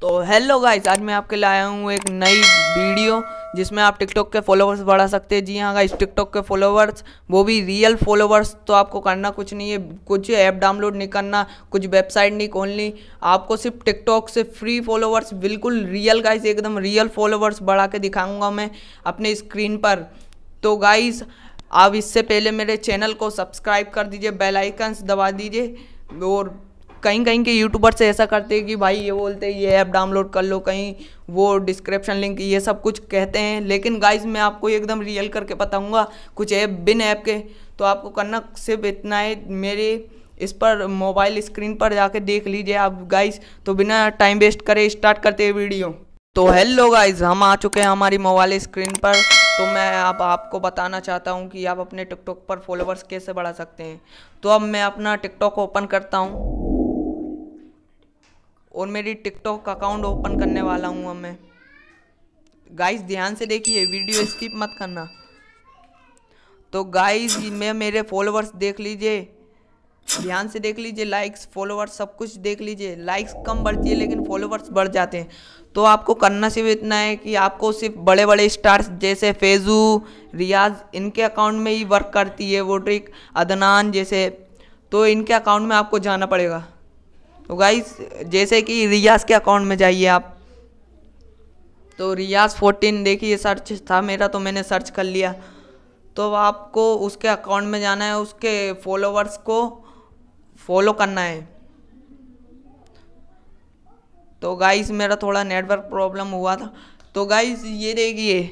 तो hello guys आज मैं आपके लिए आया हूँ एक नई वीडियो जिसमें आप टिकटॉक के फॉलोवर्स बढ़ा सकते हैं जी हाँ गाइस टिकटॉक के फॉलोवर्स वो भी रियल फॉलोवर्स तो आपको करना कुछ नहीं है कुछ ऐप डाउनलोड नहीं करना कुछ वेबसाइट नहीं खोलनी आपको सिर्फ टिकटॉक से फ्री फॉलोवर्स बिल्कुल रियल गाइज एकदम रियल फॉलोवर्स बढ़ा के दिखाऊँगा मैं अपने स्क्रीन पर तो गाइज़ आप इससे पहले मेरे चैनल को सब्सक्राइब कर दीजिए बेलाइकन्स दबा दीजिए और कहीं कहीं के यूट्यूबर्स ऐसा करते हैं कि भाई ये बोलते हैं ये ऐप डाउनलोड कर लो कहीं वो डिस्क्रिप्शन लिंक ये सब कुछ कहते हैं लेकिन गाइज मैं आपको एकदम रियल करके बताऊँगा कुछ ऐप बिन ऐप के तो आपको करना सिर्फ इतना है मेरे इस पर मोबाइल स्क्रीन पर जाके देख लीजिए आप गाइज तो बिना टाइम वेस्ट करे स्टार्ट करते हैं वीडियो तो हेलो गाइज हम आ चुके हैं हमारी मोबाइल स्क्रीन पर तो मैं अब आपको बताना चाहता हूँ कि आप अपने टिकटॉक पर फॉलोवर्स कैसे बढ़ा सकते हैं तो अब मैं अपना टिकटॉक ओपन करता हूँ और मेरी टिकटॉक अकाउंट ओपन करने वाला हूँ अब मैं गाइस ध्यान से देखिए वीडियो स्किप मत करना तो गाइस मैं मेरे फॉलोअर्स देख लीजिए ध्यान से देख लीजिए लाइक्स फॉलोअर्स सब कुछ देख लीजिए लाइक्स कम बढ़ती है लेकिन फॉलोवर्स बढ़ जाते हैं तो आपको करना सिर्फ इतना है कि आपको सिर्फ बड़े बड़े स्टार्स जैसे फेजू रियाज इनके अकाउंट में ही वर्क करती है वो ट्रिक अदनान जैसे तो इनके अकाउंट में आपको जाना पड़ेगा तो गाइज जैसे कि रियाज के अकाउंट में जाइए आप तो रियाज फोर्टीन देखिए सर्च था मेरा तो मैंने सर्च कर लिया तो आपको उसके अकाउंट में जाना है उसके फॉलोवर्स को फॉलो करना है तो गाइस मेरा थोड़ा नेटवर्क प्रॉब्लम हुआ था तो गाइस ये देखिए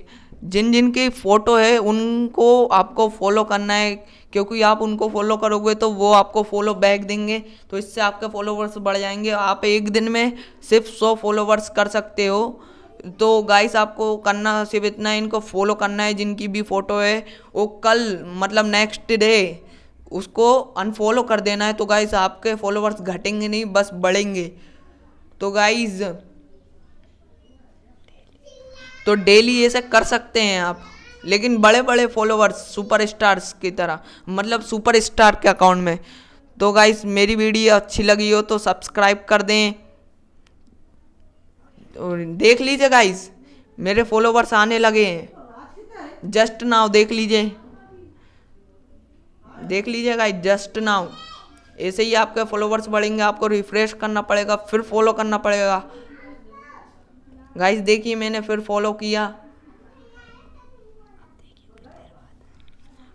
जिन जिन की फ़ोटो है उनको आपको फॉलो करना है क्योंकि आप उनको फॉलो करोगे तो वो आपको फॉलो बैक देंगे तो इससे आपके फॉलोवर्स बढ़ जाएंगे आप एक दिन में सिर्फ सौ फॉलोवर्स कर सकते हो तो गाइस आपको करना सिर्फ इतना है इनको फॉलो करना है जिनकी भी फ़ोटो है वो कल मतलब नेक्स्ट डे उसको अनफॉलो कर देना है तो गाइस आपके फॉलोवर्स घटेंगे नहीं बस बढ़ेंगे तो गाइस तो डेली ये सब कर सकते हैं आप लेकिन बड़े बड़े सुपर स्टार्स की तरह मतलब स्टार के अकाउंट में तो गाइस मेरी वीडियो अच्छी लगी हो तो सब्सक्राइब कर दें देख लीजिए गाइस मेरे फॉलोवर्स आने लगे हैं जस्ट नाउ देख लीजिए देख लीजिए गाइस जस्ट नाउ ऐसे ही आपके फॉलोवर्स बढ़ेंगे आपको रिफ्रेश करना पड़ेगा फिर फॉलो करना पड़ेगा गाइस देखिए मैंने फिर फॉलो किया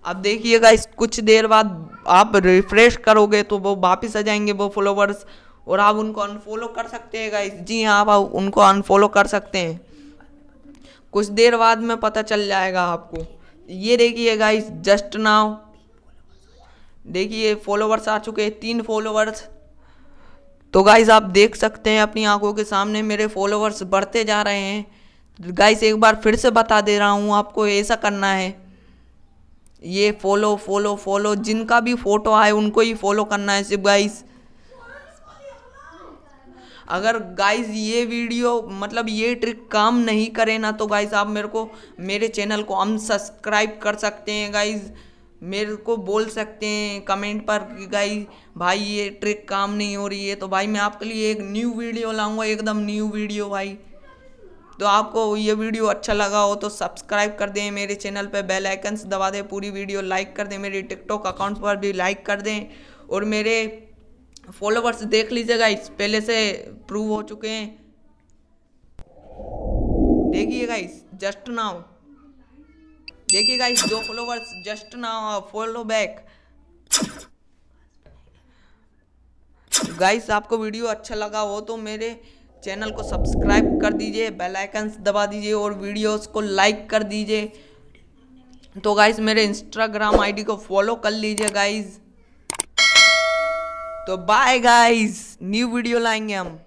अब देखिएगा इस कुछ देर बाद आप रिफ्रेश करोगे तो वो वापस आ जाएंगे वो फॉलोवर्स और आप उनको अनफॉलो कर सकते हैं गाइस जी हाँ आप उनको अनफॉलो कर सकते हैं कुछ देर बाद में पता चल जाएगा आपको ये देखिए गाइस जस्ट नाउ देखिए फॉलोवर्स आ चुके हैं तीन फॉलोवर्स तो गाइस आप देख सकते हैं अपनी आंखों के सामने मेरे फॉलोवर्स बढ़ते जा रहे हैं गाइस एक बार फिर से बता दे रहा हूँ आपको ऐसा करना है ये फॉलो फॉलो फॉलो जिनका भी फोटो आए उनको ही फॉलो करना है सिर्फ गाइस अगर गाइस ये वीडियो मतलब ये ट्रिक काम नहीं करे ना तो गाइस आप मेरे को मेरे चैनल को अनसब्सक्राइब कर सकते हैं गाइस मेरे को बोल सकते हैं कमेंट पर कि गाई भाई ये ट्रिक काम नहीं हो रही है तो भाई मैं आपके लिए एक न्यू वीडियो लाऊंगा एकदम न्यू वीडियो भाई तो आपको ये वीडियो अच्छा लगा हो तो सब्सक्राइब कर दें मेरे चैनल पर बेल आइकन्स दबा दें पूरी वीडियो लाइक कर दें मेरे टिकटॉक अकाउंट पर भी लाइक कर दें और मेरे फॉलोवर्स देख लीजिएगा इस पहले से प्रूव हो चुके हैं देखिए इस जस्ट नाउ देखिए गाइस जो followers just now follow back guys आपको वीडियो अच्छा लगा हो तो मेरे चैनल को सब्सक्राइब कर दीजिए बेल आइकन्स दबा दीजिए और वीडियोस को लाइक कर दीजिए तो गाइज मेरे इंस्टाग्राम आईडी को फॉलो कर लीजिए गाइज तो बाय गाइज न्यू वीडियो लाएंगे हम